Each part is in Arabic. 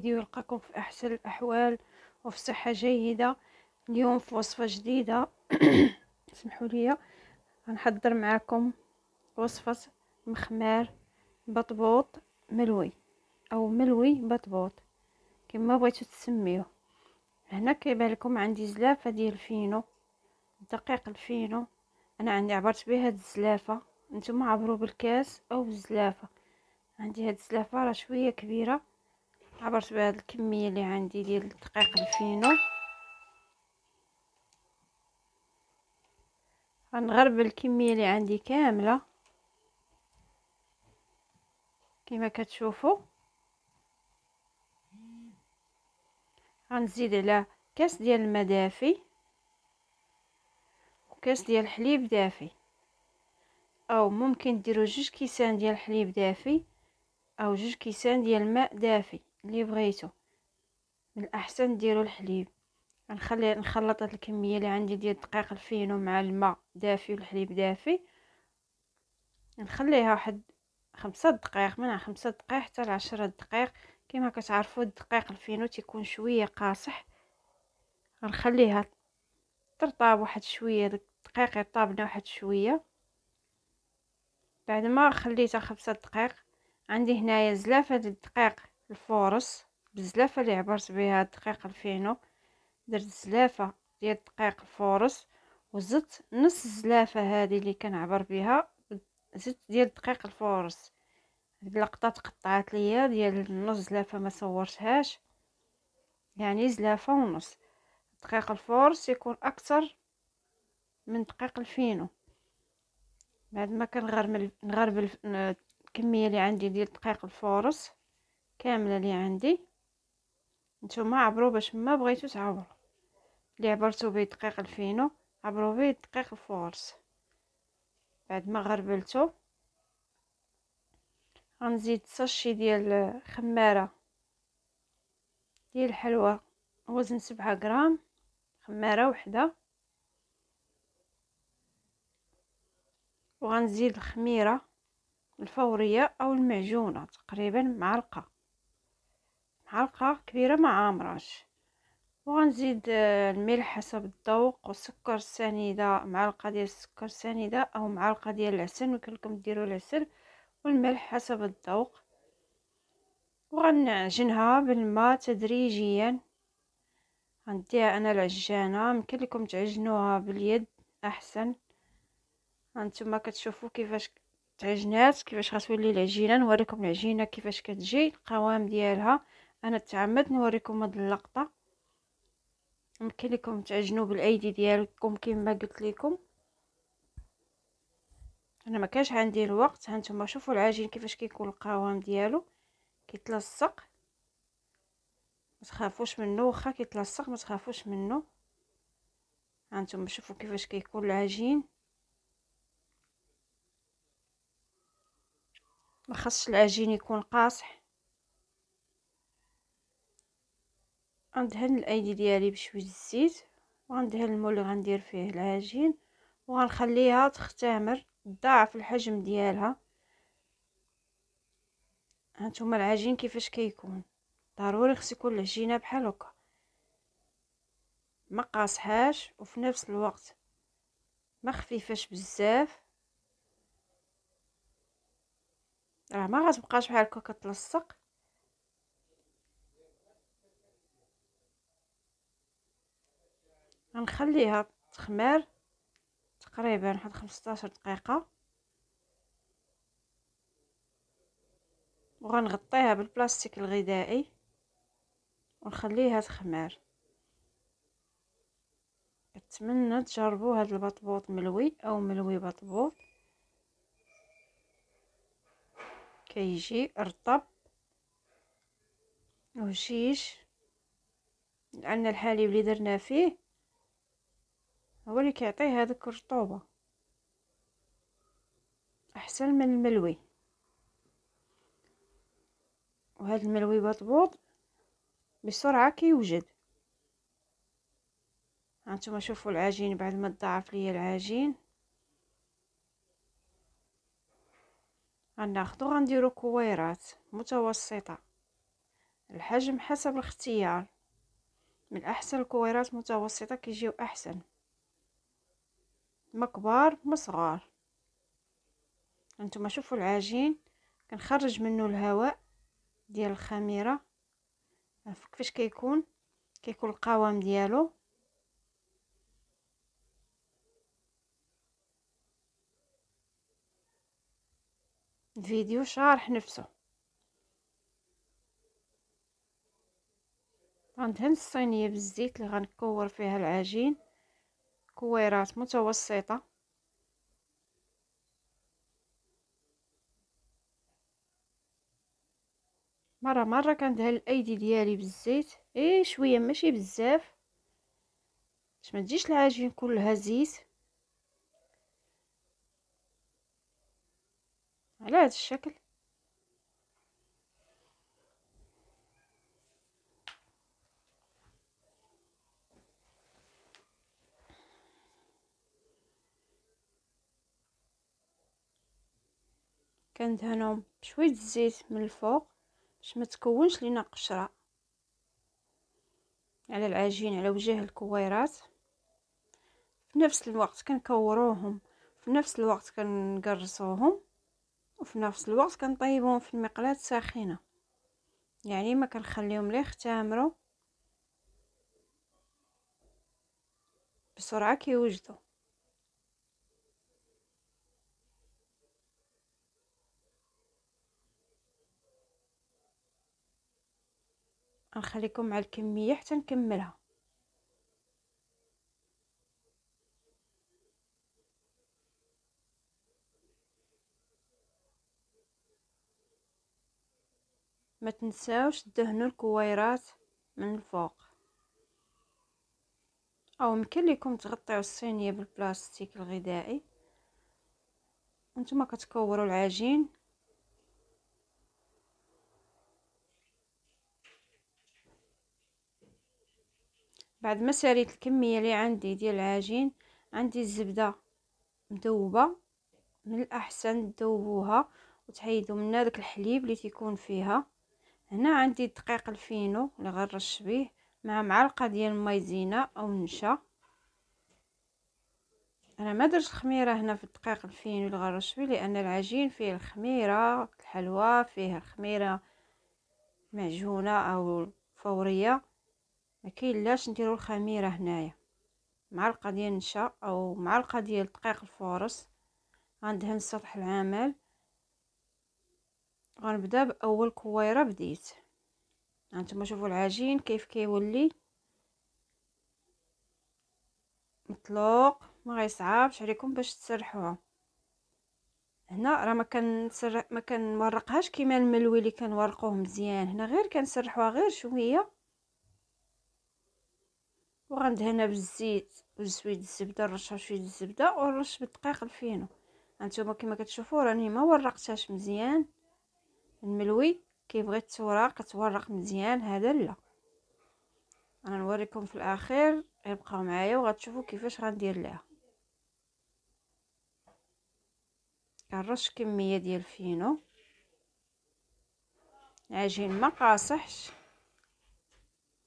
فيديو يلقاكم في احسن الاحوال وفي صحه جيده اليوم في وصفه جديده اسمحوا لي غنحضر معكم وصفه مخمار بطبوط ملوي او ملوي بطبوط كما بغيتو تسميوه هنا كيبان لكم عندي زلافه ديال الفينو دقيق الفينو انا عندي عبرت بها هاد الزلافه نتوما عبروا بالكاس او بالزلافه عندي هاد الزلافه راه شويه كبيره عبرت بهاد الكميه اللي عندي ديال الدقيق الفينو غنغرب الكميه اللي عندي كامله كما كتشوفوا غنزيد على كاس ديال الماء دافي وكاس ديال الحليب دافي او ممكن ديروا جوج كيسان ديال الحليب دافي او جوج كيسان ديال الماء دافي اللي بغيتو من الاحسن ديروا الحليب غنخلي نخلط هاد الكميه اللي عندي ديال الدقيق الفينو مع الماء دافي والحليب دافي نخليها واحد خمسة دقائق من خمسة دقائق حتى لعشرة دقائق كما كتعرفوا الدقيق الفينو تيكون شويه قاصح غنخليها ترطاب واحد شويه داك الدقيق يطابنا لنا واحد شويه بعد ما خليتها خمسة دقائق عندي هنايا زلافه ديال الدقيق الفورص بزلافه اللي عبرت بها الدقيق الفينو درت زلافه ديال الدقيق الفورص وزدت نص زلافه هذه اللي كنعبر بها زدت ديال الدقيق الفورص هاد اللقطه تقطعات ليا ديال النص زلافه ما صورتهاش يعني زلافه ونص دقيق الفورص يكون اكثر من دقيق الفينو بعد ما كنغرمل نغربل الكميه اللي عندي ديال دقيق الفورص كامله لي عندي نتوما عبرو باش ما بغيتو تعبرو اللي عبرتو به دقيق الفينو عبرو به دقيق الفورس بعد ما غربلتو غنزيد ساشي ديال خماره ديال الحلوى وزن سبعة غرام خماره وحده وغنزيد الخميره الفوريه او المعجونه تقريبا معلقه معلقة كبيرة مع عمراش وغنزيد آه، الملح حسب الذوق والسكر سنيدة معلقة ديال السكر سنيدة أو معلقة ديال العسل يمكن لكم ديروا العسل والملح حسب الذوق وغنعجنها بالماء تدريجيا غنديها انا العجانه يمكن لكم تعجنوها باليد احسن هانتوما كتشوفوا كيفاش تعجنات كيفاش غتولي العجينه نوريكم العجينه كيفاش كتجي القوام ديالها انا تعمدت نوريكم هاد اللقطه يمكن لكم تعجنوا بالايدي ديالكم كما قلت لكم انا ما كاش عندي الوقت هانتوما شوفوا العجين كيفاش كيكون القوام ديالو كيتلصق ما تخافوش منه واخا كيتلصق ما تخافوش منه هانتوما شوفوا كيفاش كيكون العجين ما خصش العجين يكون قاصح غندهن الايدي ديالي بشويه الزيت وغندهن المول اللي غندير فيه العجين وغنخليها تختمر ضعف الحجم ديالها هانتوما العجين كيفاش كيكون ضروري خص يكون العجينه بحال هكا ما قاصحاش وفي نفس الوقت ما خفيفاش بزاف راه ما غتبقاش بحال هكا كتلصق غنخليها تخمر تقريبا واحد 15 دقيقه وغنغطيها بالبلاستيك الغذائي ونخليها تخمر كنتمنى تجربوا هذا البطبوط ملوي او ملوي بطبوط كيجي رطب وشيش لان الحليب اللي درنا فيه هو اللي كيعطي هذيك الرطوبه احسن من الملوي وهذا الملوي بطبوط بسرعه كيوجد هانتوما شوفوا العجين بعد ما تضاعف ليا العجين غناخدو غنديرو كويرات متوسطه الحجم حسب الاختيار من احسن الكويرات متوسطه كيجيو احسن ما كبار ما صغار انتم شوفوا العجين كنخرج منه الهواء ديال الخميره كيفاش كيكون كيكون القوام ديالو الفيديو شارح نفسه غندهن الصينيه بالزيت اللي غنكور فيها العجين كويرات متوسطة مرة مرة كندهن الأيدي ديالي بالزيت إيه شوية ماشي بزاف باش ما تجيش العجين كلها زيت على هذا الشكل كندهنهم بشويه الزيت من الفوق باش ما تكونش لينا قشره على العجين على وجه الكويرات في نفس الوقت كنكوروهم في نفس الوقت كنقرصوهم وفي نفس الوقت كنطيبوهم في المقلاة ساخنه يعني ما كنخليهم لا يختمروا بسرعه كيوجدوا غنخليكم مع الكميه حتى نكملها ما تنساوش تدهنوا الكويرات من الفوق او يمكن لكم تغطيو الصينيه بالبلاستيك الغذائي وانتم كتكوروا العجين بعد ما ساريت الكميه اللي عندي ديال العجين عندي الزبده مذوبه من الاحسن تذوبوها وتحيدوا منها داك الحليب اللي تيكون فيها هنا عندي الدقيق الفينو اللي غنرش به مع معلقه ديال المايزينا او النشا انا ما درت الخميره هنا في الدقيق الفينو اللي غنرش به لان العجين فيه الخميره الحلوى فيه الخميره معجونه او فوريه ما لاش نديرو الخميره هنايا معلقه ديال النشا او معلقه ديال دقيق الفورص غندهن سطح العمل غنبدا باول كويره بديت هانتوما شوفوا العجين كيف كيولي مطلوق ما غيصعبش عليكم باش تسرحوها هنا راه ما كنسرح ما كنورقهاش كيما الملوي اللي كنورقوه مزيان هنا غير كنسرحوها غير شويه وغندهنها بالزيت وزويد الزبده نرشها شويه الزبده ونرش بالدقيق الفينو هانتوما كما كتشوفوا راني ما ورقتهاش مزيان الملوي كيبغي التوراق تورق مزيان هذا لا انا نوريكم في الاخير غيبقاو معايا وغتشوفوا كيفاش غندير ليها كنرش كميه ديال الفينو العجين ما قاصحش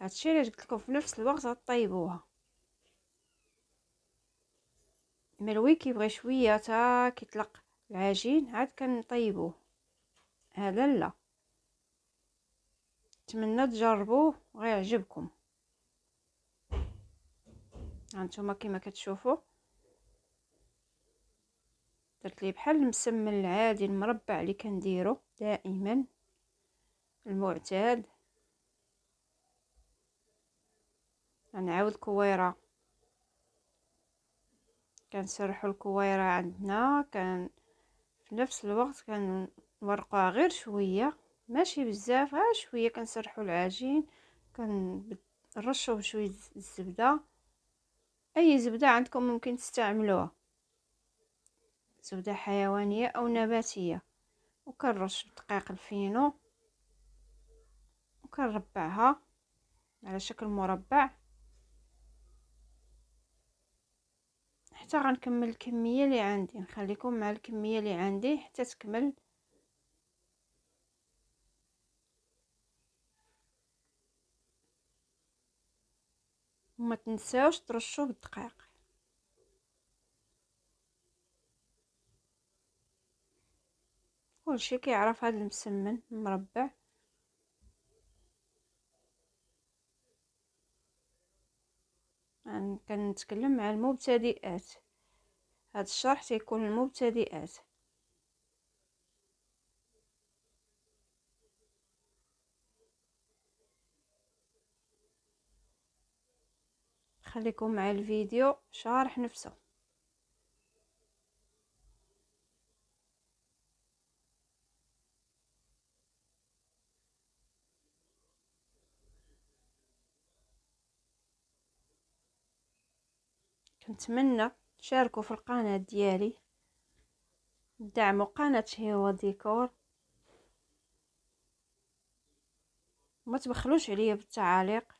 هادشي علاش قلت لكم في نفس الوقت غطيبوها ملوي كيبغي شويه تا كيطلق العجين عاد كنطيبوه هذا لا نتمنى تجربوه غيعجبكم هانتوما كما كتشوفوا درت ليه بحال المسمن العادي المربع اللي كنديرو دائما المعتاد نعاود الكويره كنسرحو الكويره عندنا كان في نفس الوقت كنورقوها غير شويه ماشي بزاف غير شويه كنسرحو العجين كنرشوا بشويه الزبده اي زبده عندكم ممكن تستعملوها زبده حيوانيه او نباتيه وكنرش دقيق الفينو وكنربعها على شكل مربع حتى غنكمل الكميه اللي عندي نخليكم مع الكميه اللي عندي حتى تكمل وما تنساوش ترشوا بالدقيق كلشي كيعرف هذا المسمن المربع كنتكلم مع المبتدئات هذا الشرح تيكون المبتدئات خليكم مع الفيديو شارح نفسه نتمنى تشاركوا في القناة ديالي دعموا قناة هيوا ديكور ما تبخلوش عليا بالتعاليق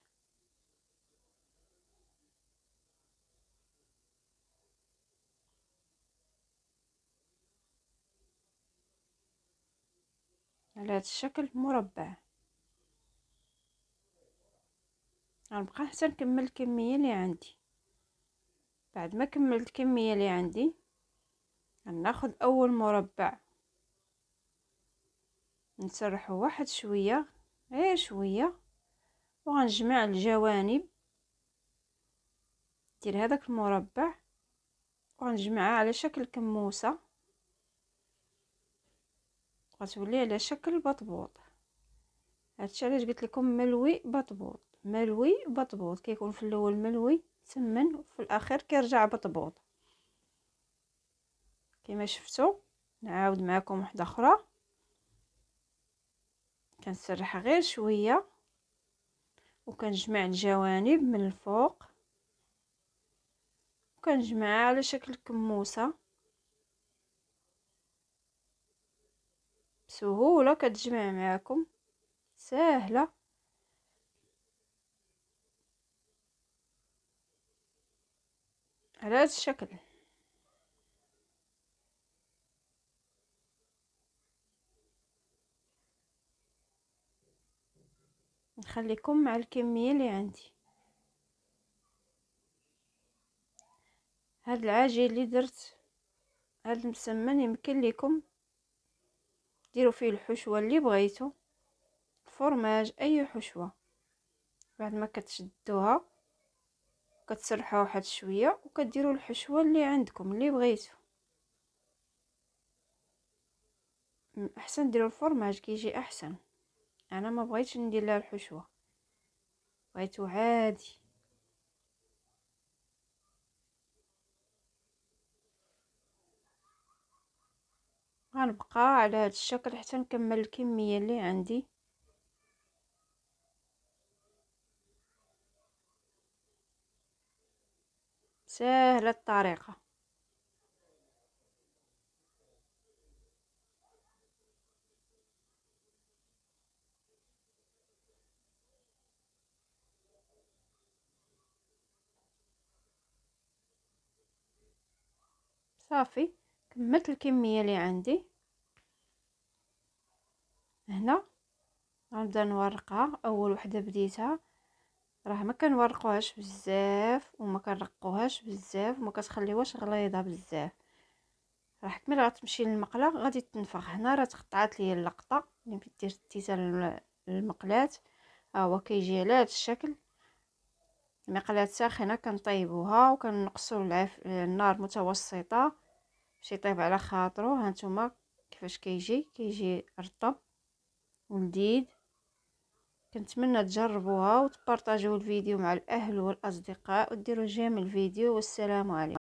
على هذا الشكل مربع غنبقى حتى نكمل الكميه اللي عندي بعد ما كملت الكمية اللي عندي غناخد اول مربع نسرحه واحد شوية غير شوية وغنجمع الجوانب دير هذاك المربع وغنجمعها على شكل كموسة غتولي على شكل بطبوط هادشي علاش قلت لكم ملوي بطبوط ملوي بطبوط كيكون في الاول ملوي تمن وفي الاخير كيرجع بطبوط كما شفتوا نعاود معكم واحده اخرى كنسرح غير شويه وكنجمع الجوانب من الفوق وكنجمعها على شكل كموسه بسهوله كتجمع معكم سهله على هذا الشكل نخليكم مع الكمية اللي عندي هاد العاجي اللي درت هاد المسمن يمكن لكم ديروا فيه الحشوة اللي بغيتو فرماج اي حشوة بعد ما كتشدوها كتسرحوا واحد شويه وكديروا الحشوه اللي عندكم اللي بغيتو احسن ديروا الفرماج كيجي احسن انا ما بغيتش ندير لها الحشوه بغيتو عادي غنبقى على هذا الشكل حتى نكمل الكميه اللي عندي سهلة الطريقة صافي كملت الكمية اللي عندي هنا غنبدا نورقها اول وحده بديتها راه ما كنورقوهاش بزاف وما كنرقوهاش بزاف وما كتخليوهاش غليظه بزاف راح كمل غتمشي للمقله غادي تنفخ هنا راه تقطعات ليا اللقطه اللي يعني كدير تيتا المقلات ها هو كيجي على هذا الشكل المقلات ساخنه كنطيبوها وكنقصوا العف النار متوسطه باش يطيب على خاطرو هانتوما كيفاش كيجي كيجي رطب ولذيذ كنتمنى تجربوها وتبارطاجيو الفيديو مع الاهل والاصدقاء وديروا جيم الفيديو والسلام عليكم